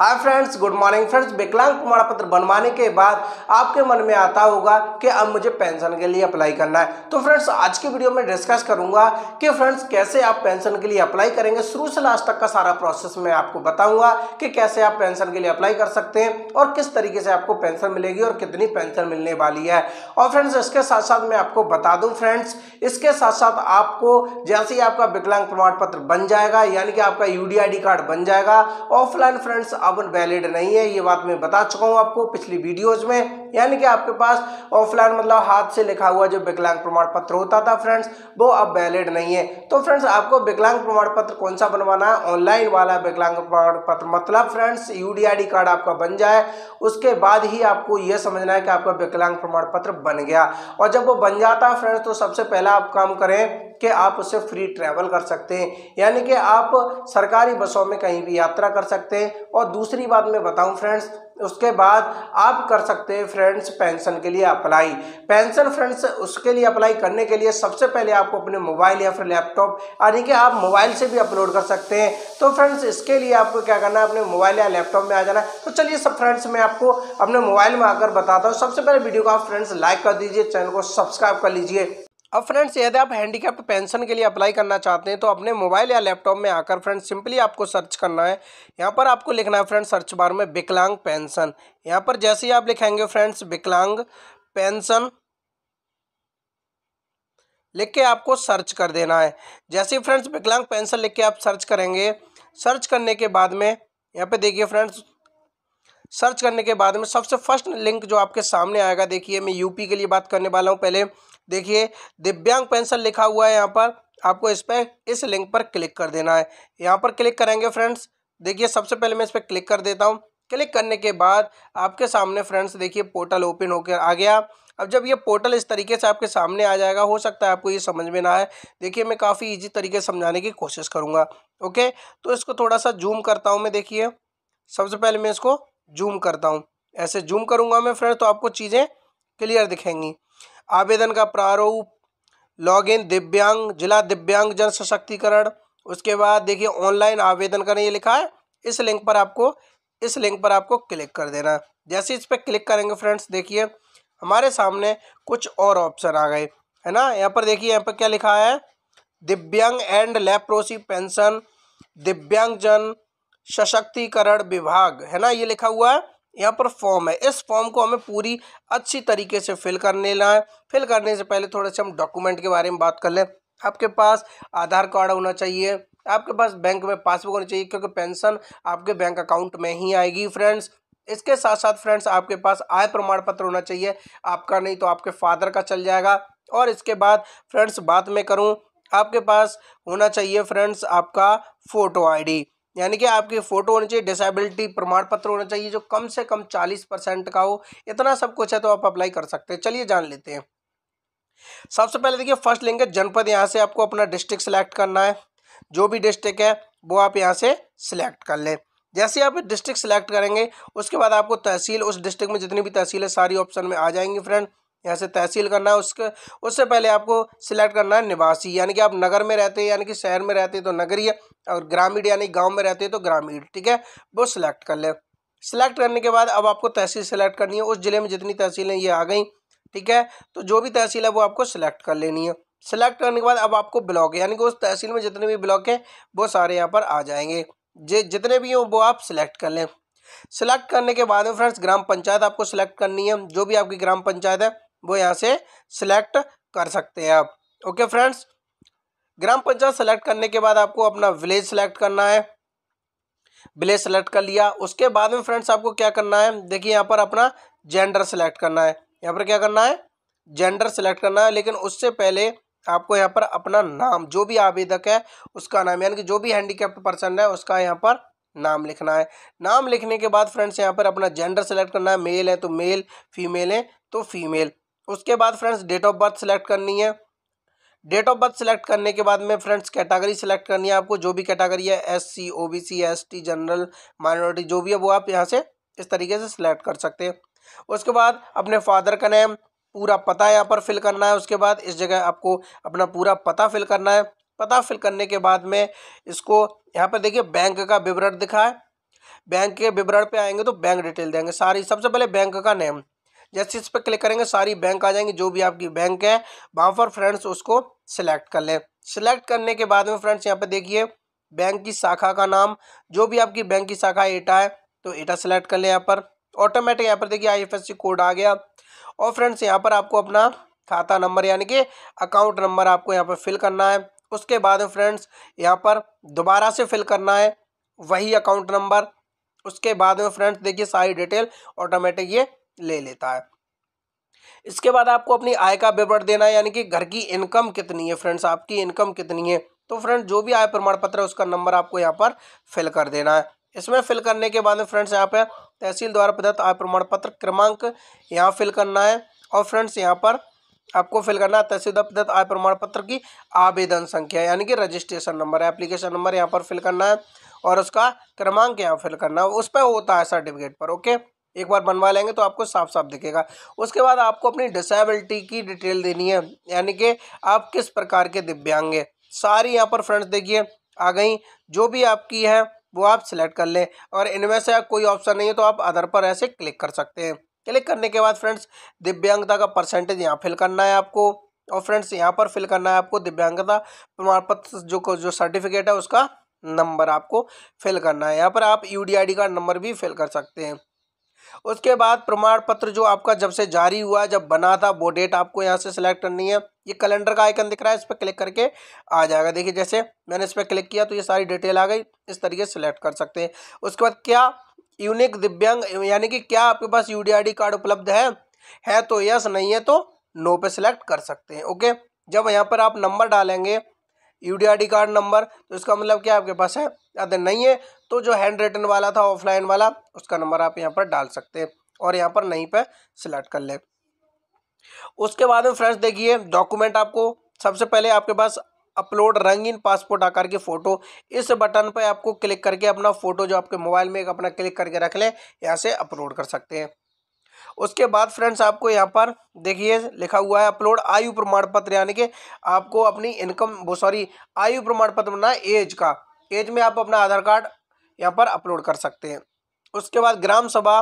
हाय friends good morning friends विकलांग प्रमाण पत्र बनवाने के बाद आपके मन में आता होगा कि अब मुझे पेंशन के लिए अप्लाई करना है तो फ्रेंड्स आज की वीडियो में डिस्कस करूंगा कि फ्रेंड्स कैसे आप पेंशन के लिए अप्लाई करेंगे शुरू से लास्ट तक का सारा प्रोसेस मैं आपको बताऊंगा कि कैसे आप पेंशन के लिए अप्लाई कर सकते हैं और किस तरीके से आपको पेंशन मिलेगी और कितनी पेंशन मिलने वाली है और फ्रेंड्स इसके साथ साथ मैं आपको बता दूँ फ्रेंड्स इसके साथ साथ आपको जैसे ही आपका विकलांग प्रमाण पत्र बन जाएगा यानी कि आपका यू कार्ड बन जाएगा ऑफलाइन फ्रेंड्स अब वैलिड नहीं है ये बात मैं बता चुका हूँ आपको पिछली वीडियोज़ में यानी कि आपके पास ऑफलाइन मतलब हाथ से लिखा हुआ जो विकलांग प्रमाण पत्र होता था फ्रेंड्स वो अब वैलिड नहीं है तो फ्रेंड्स आपको विकलांग प्रमाण पत्र कौन सा बनवाना है ऑनलाइन वाला विकलांग प्रमाण पत्र मतलब फ्रेंड्स यू कार्ड आपका बन जाए उसके बाद ही आपको यह समझना है कि आपका विकलांग प्रमाण पत्र बन गया और जब वो बन जाता है फ्रेंड्स तो सबसे पहला आप काम करें कि आप उसे फ्री ट्रैवल कर सकते हैं यानी कि आप सरकारी बसों में कहीं भी यात्रा कर सकते हैं और दूसरी बात मैं बताऊं फ्रेंड्स उसके बाद आप कर सकते हैं फ्रेंड्स पेंशन के लिए अप्लाई पेंशन फ्रेंड्स उसके लिए अप्लाई करने के लिए सबसे पहले आपको अपने मोबाइल या फिर लैपटॉप यानी कि आप मोबाइल से भी अपलोड कर सकते हैं तो फ्रेंड्स इसके लिए आपको क्या करना है अपने मोबाइल या लैपटॉप में आ जाना तो चलिए सब फ्रेंड्स मैं आपको अपने मोबाइल में आकर बताता हूँ सबसे पहले वीडियो को आप फ्रेंड्स लाइक कर दीजिए चैनल को सब्सक्राइब कर लीजिए अब फ्रेंड्स यदि आप हैंडीकैप्ट पेंशन के लिए अप्लाई करना चाहते हैं तो अपने मोबाइल या लैपटॉप में आकर फ्रेंड्स सिंपली आपको सर्च करना है यहाँ पर आपको लिखना है फ्रेंड्स सर्च बार में विकलांग पेंशन यहाँ पर जैसे ही आप लिखेंगे फ्रेंड्स विकलांग पेंशन लिख के आपको सर्च कर देना है जैसे ही फ्रेंड्स विकलांग पेंशन लिख के आप सर्च करेंगे सर्च करने के बाद में यहाँ पर देखिए फ्रेंड्स सर्च करने के बाद में सबसे फर्स्ट लिंक जो आपके सामने आएगा देखिए मैं यूपी के लिए बात करने वाला हूँ पहले देखिए दिव्यांग पेंशन लिखा हुआ है यहाँ पर आपको इस पर इस लिंक पर क्लिक कर देना है यहाँ पर क्लिक करेंगे फ्रेंड्स देखिए सबसे पहले मैं इस पर क्लिक कर देता हूँ क्लिक करने के बाद आपके सामने फ्रेंड्स देखिए पोर्टल ओपन होकर आ गया अब जब ये पोर्टल इस तरीके से आपके सामने आ जाएगा हो सकता है आपको ये समझ में ना आए देखिए मैं काफ़ी इजी तरीके से समझाने की कोशिश करूँगा ओके तो इसको थोड़ा सा जूम करता हूँ मैं देखिए सबसे पहले मैं इसको जूम करता हूँ ऐसे जूम करूँगा मैं फ्रेंड्स तो आपको चीज़ें क्लियर दिखेंगी आवेदन का प्रारूप लॉगिन दिव्यांग जिला दिव्यांग जन सशक्तिकरण उसके बाद देखिए ऑनलाइन आवेदन का ये लिखा है इस लिंक पर आपको इस लिंक पर आपको क्लिक कर देना है जैसे इस पर क्लिक करेंगे फ्रेंड्स देखिए हमारे सामने कुछ और ऑप्शन आ गए है ना यहाँ पर देखिए यहाँ पर क्या लिखा है दिव्यांग एंड लेप्रोसी पेंशन दिव्यांग जन सशक्तिकरण विभाग है ना ये लिखा हुआ है यहाँ पर फॉर्म है इस फॉर्म को हमें पूरी अच्छी तरीके से फिल कर लेना है फिल करने से पहले थोड़े से हम डॉक्यूमेंट के बारे में बात कर लें आपके पास आधार कार्ड होना चाहिए आपके पास बैंक में पासबुक होनी चाहिए क्योंकि पेंशन आपके बैंक अकाउंट में ही आएगी फ्रेंड्स इसके साथ साथ फ्रेंड्स आपके पास आय प्रमाण पत्र होना चाहिए आपका नहीं तो आपके फादर का चल जाएगा और इसके बाद फ्रेंड्स बात में करूँ आपके पास होना चाहिए फ्रेंड्स आपका फ़ोटो आईडी यानी कि आपकी फ़ोटो होनी चाहिए डिसेबिलिटी प्रमाण पत्र होना चाहिए जो कम से कम चालीस परसेंट का हो इतना सब कुछ है तो आप अप्लाई कर सकते हैं चलिए जान लेते हैं सबसे पहले देखिए फर्स्ट लिंक है जनपद यहाँ से आपको अपना डिस्ट्रिक्ट सेलेक्ट करना है जो भी डिस्ट्रिक्ट है वो आप यहाँ से सिलेक्ट कर लें जैसे आप डिस्ट्रिक्ट सेलेक्ट करेंगे उसके बाद आपको तहसील उस डिस्ट्रिक्ट में जितनी भी तहसील है सारी ऑप्शन में आ जाएंगी फ्रेंड यहाँ से तहसील करना है उसके उससे पहले आपको सिलेक्ट करना है निवासी यानी कि आप नगर में रहते हैं यानी कि शहर में रहते हैं तो नगरीय और ग्रामीण यानी गांव में रहते हैं तो ग्रामीण ठीक है वो सिलेक्ट कर ले सिलेक्ट करने के बाद अब आपको तहसील सेलेक्ट करनी है उस ज़िले में जितनी तहसीलें ये आ गई ठीक है तो जो भी तहसील है वो आपको सिलेक्ट कर लेनी है सिलेक्ट करने के बाद अब आपको ब्लॉक यानी कि उस तहसील में जितने भी ब्लॉक हैं वो सारे यहाँ पर आ जाएंगे जे जितने भी हों वो आप सिलेक्ट कर लें सेलेक्ट करने के बाद में फ्रेंड्स ग्राम पंचायत आपको सेलेक्ट करनी है जो भी आपकी ग्राम पंचायत है वो यहाँ से सिलेक्ट कर सकते हैं आप okay friends gram panchayat select करने के बाद आपको अपना विलेज सेलेक्ट करना है विलेज सेलेक्ट कर लिया उसके बाद में फ्रेंड्स आपको क्या करना है देखिए यहाँ पर अपना जेंडर सेलेक्ट करना है यहाँ पर क्या करना है जेंडर सेलेक्ट करना है लेकिन उससे पहले आपको यहाँ पर अपना नाम जो भी आवेदक है उसका नाम यानी कि जो भी हैंडीकेप्ट पर्सन है उसका यहाँ पर नाम लिखना है नाम लिखने के बाद फ्रेंड्स यहाँ पर अपना जेंडर सेलेक्ट करना है मेल है तो मेल फीमेल है तो फीमेल उसके बाद friends date of birth select करनी है डेट ऑफ बर्थ सेलेक्ट करने के बाद में फ्रेंड्स कैटेगरी सेलेक्ट करनी है आपको जो भी कैटेगरी है S C O B C S T general minority जो भी है वो आप यहाँ से इस तरीके से सिलेक्ट कर सकते हैं उसके बाद अपने फादर का नेम पूरा पता यहाँ पर फिल करना है उसके बाद इस जगह आपको अपना पूरा पता फिल करना है पता फिल करने के बाद में इसको यहाँ पर देखिए बैंक का विवरण दिखा है बैंक के विवरण पे आएंगे तो बैंक डिटेल देंगे सारी सबसे पहले बैंक का नेम जैसे इस पर क्लिक करेंगे सारी बैंक आ जाएंगी जो भी आपकी बैंक है वहाँ पर फ्रेंड्स उसको सिलेक्ट कर लें सिलेक्ट करने के बाद में फ्रेंड्स यहाँ पर देखिए बैंक की शाखा का नाम जो भी आपकी बैंक की शाखा एटा है तो एटा सेलेक्ट कर लें यहाँ पर ऑटोमेटिक यहाँ पर देखिए आई कोड आ गया और फ्रेंड्स यहाँ पर आपको अपना खाता नंबर यानी कि अकाउंट नंबर आपको यहाँ पर फिल करना है उसके बाद में फ्रेंड्स यहाँ पर दोबारा से फिल करना है वही अकाउंट नंबर उसके बाद में फ्रेंड्स देखिए सारी डिटेल ऑटोमेटिक ये ले लेता है इसके बाद आपको अपनी आय का विवरण देना है यानी कि घर की इनकम कितनी है फ्रेंड्स आपकी इनकम कितनी है तो फ्रेंड्स जो भी आय प्रमाण पत्र है उसका नंबर आपको यहाँ पर फिल कर देना है इसमें फिल करने के बाद फ्रेंड्स यहाँ पर तहसील द्वारा प्रदत्त आय प्रमाण पत्र क्रमांक यहाँ फिल करना है और फ्रेंड्स यहाँ पर आपको फिल करना है तहसील प्रदत्त आय प्रमाण पत्र की आवेदन संख्या यानी कि रजिस्ट्रेशन नंबर है एप्लीकेशन नंबर यहाँ पर फिल करना है और उसका क्रमांक यहाँ फिल करना है उस पर होता है सर्टिफिकेट पर ओके एक बार बनवा लेंगे तो आपको साफ साफ दिखेगा उसके बाद आपको अपनी डिसेबिलिटी की डिटेल देनी है यानी कि आप किस प्रकार के दिव्यांग हैं सारी यहाँ पर फ्रेंड्स देखिए आ गई जो भी आपकी है वो आप सिलेक्ट कर लें और इनमें से कोई ऑप्शन नहीं है तो आप अदर पर ऐसे क्लिक कर सकते हैं क्लिक करने के बाद फ्रेंड्स दिव्यांगता का परसेंटेज यहाँ फिल करना है आपको और फ्रेंड्स यहाँ पर फिल करना है आपको दिव्यांगता प्रमाण पत्र जो जो सर्टिफिकेट है उसका नंबर आपको फिल करना है यहाँ पर आप यू का नंबर भी फिल कर सकते हैं उसके बाद प्रमाण पत्र जो आपका जब से जारी हुआ जब बना था वो डेट आपको यहाँ से सिलेक्ट करनी है ये कैलेंडर का आइकन दिख रहा है इस पर क्लिक करके आ जाएगा देखिए जैसे मैंने इस पर क्लिक किया तो ये सारी डिटेल आ गई इस तरीके से सिलेक्ट कर सकते हैं उसके बाद क्या यूनिक दिव्यांग यानी कि क्या आपके पास यू कार्ड उपलब्ध है है तो यस नहीं है तो नो पे सिलेक्ट कर सकते हैं ओके जब यहाँ पर आप नंबर डालेंगे यू कार्ड नंबर तो इसका मतलब क्या आपके पास है अदर नहीं है तो जो हैंड रिटन वाला था ऑफलाइन वाला उसका नंबर आप यहाँ पर डाल सकते हैं और यहाँ पर नहीं पे सिलेक्ट कर लें उसके बाद में फ्रेंड्स देखिए डॉक्यूमेंट आपको सबसे पहले आपके पास अपलोड रंगीन पासपोर्ट आकार की फ़ोटो इस बटन पर आपको क्लिक करके अपना फ़ोटो जो आपके मोबाइल में एक अपना क्लिक करके रख लें यहाँ से अपलोड कर सकते हैं उसके बाद फ्रेंड्स आपको यहाँ पर देखिए लिखा हुआ है अपलोड आयु प्रमाण पत्र यानी कि आपको अपनी इनकम वो सॉरी आयु प्रमाण पत्र बनाना एज का एज में आप अपना आधार कार्ड यहाँ पर अपलोड कर सकते हैं उसके बाद ग्राम सभा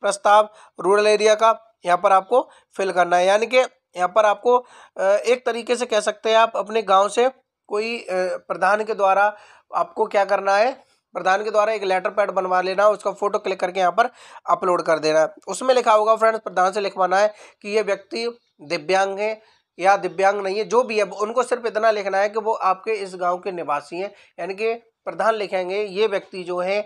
प्रस्ताव रूरल एरिया का यहाँ पर आपको फिल करना है यानी कि यहाँ पर आपको एक तरीके से कह सकते हैं आप अपने गांव से कोई प्रधान के द्वारा आपको क्या करना है प्रधान के द्वारा एक लेटर पैड बनवा लेना उसका फोटो क्लिक करके यहाँ पर अपलोड कर देना उसमें लिखा होगा फ्रेंड्स प्रधान से लिखवाना है कि ये व्यक्ति दिव्यांग है या दिव्यांग नहीं है जो भी है उनको सिर्फ इतना लिखना है कि वो आपके इस गांव के निवासी हैं यानी कि प्रधान लिखेंगे ये व्यक्ति जो है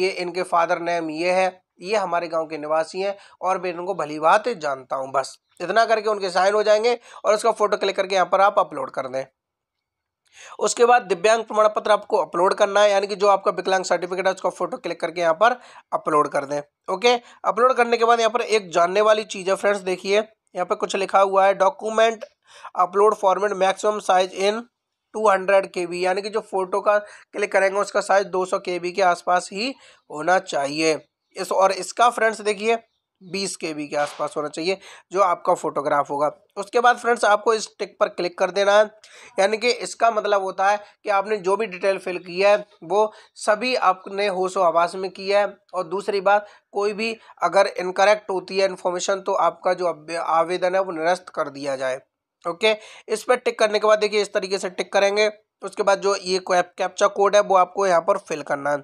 ये इनके फादर नेम ये है ये हमारे गांव के निवासी हैं और मैं इनको भली बात जानता हूँ बस इतना करके उनके साइन हो जाएंगे और उसका फ़ोटो क्लिक करके यहाँ पर आप अपलोड कर दें उसके बाद दिव्यांग प्रमाण पत्र आपको अपलोड करना है यानी कि जो आपका विकलांग सर्टिफिकेट है उसका फोटो क्लिक करके यहाँ पर अपलोड कर दें ओके अपलोड करने के बाद यहाँ पर एक जानने वाली चीज़ है फ्रेंड्स देखिए यहाँ पर कुछ लिखा हुआ है document upload format maximum size in two hundred K B यानी कि जो फोटो का क्लिक करेंगे उसका साइज दो सौ के बी के आसपास ही होना चाहिए इस और इसका फ्रेंड्स देखिए बीस के बी के आसपास होना चाहिए जो आपका फोटोग्राफ होगा उसके बाद फ्रेंड्स आपको इस टिक पर क्लिक कर देना है यानी कि इसका मतलब होता है कि आपने जो भी डिटेल फिल की है वो सभी आपने होश व आवास में किया है और दूसरी बात कोई भी अगर इनकरेक्ट होती है इन्फॉर्मेशन तो आपका जो आवेदन है वो निरस्त कर दिया जाए ओके इस पर टिक करने के बाद देखिए इस तरीके से टिक करेंगे उसके बाद जो ये कैप्चा कोड है वो आपको यहाँ पर फिल करना है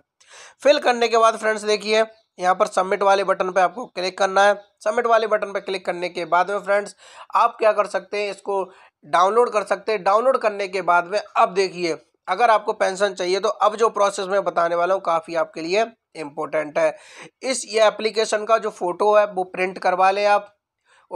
फिल करने के बाद फ्रेंड्स देखिए यहाँ पर सबमिट वाले बटन पे आपको क्लिक करना है सबमिट वाले बटन पर क्लिक करने के बाद में फ्रेंड्स आप क्या कर सकते हैं इसको डाउनलोड कर सकते हैं डाउनलोड करने के बाद में अब देखिए अगर आपको पेंशन चाहिए तो अब जो प्रोसेस मैं बताने वाला हूँ काफ़ी आपके लिए इम्पोर्टेंट है इस ये एप्लीकेशन का जो फ़ोटो है वो प्रिंट करवा लें आप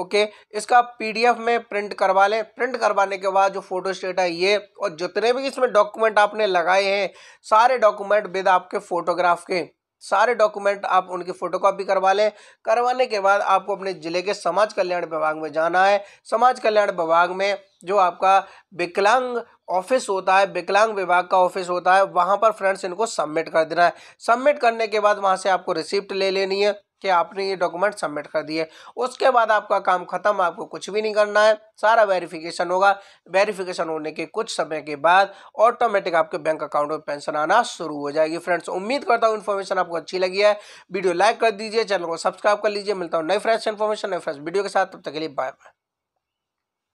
ओके इसका पीडीएफ में प्रिंट करवा लें प्रिंट करवाने के बाद जो फोटो स्टेट है ये और जितने भी इसमें डॉक्यूमेंट आपने लगाए हैं सारे डॉक्यूमेंट विद आपके फ़ोटोग्राफ के सारे डॉक्यूमेंट आप उनकी फ़ोटोकॉपी करवा लें करवाने के बाद आपको अपने ज़िले के समाज कल्याण विभाग में जाना है समाज कल्याण विभाग में जो आपका विकलांग ऑफिस होता है विकलांग विभाग का ऑफिस होता है वहाँ पर फ्रेंड्स इनको सबमिट कर देना है सबमिट करने के बाद वहाँ से आपको रिसिप्ट ले लेनी है कि आपने ये डॉक्यूमेंट सबमिट कर दिए उसके बाद आपका काम खत्म आपको कुछ भी नहीं करना है सारा वेरिफिकेशन होगा वेरिफिकेशन होने के कुछ समय के बाद ऑटोमेटिक आपके बैंक अकाउंट में पेंशन आना शुरू हो जाएगी फ्रेंड्स उम्मीद करता हूँ इन्फॉर्मेशन आपको अच्छी लगी है वीडियो लाइक कर दीजिए चैनल को सब्सक्राइब कर लीजिए मिलता हूँ नई फ्रेश इन्फॉर्मेशन नई फ्रेश वीडियो के साथ तब तक के लिए बाय बाय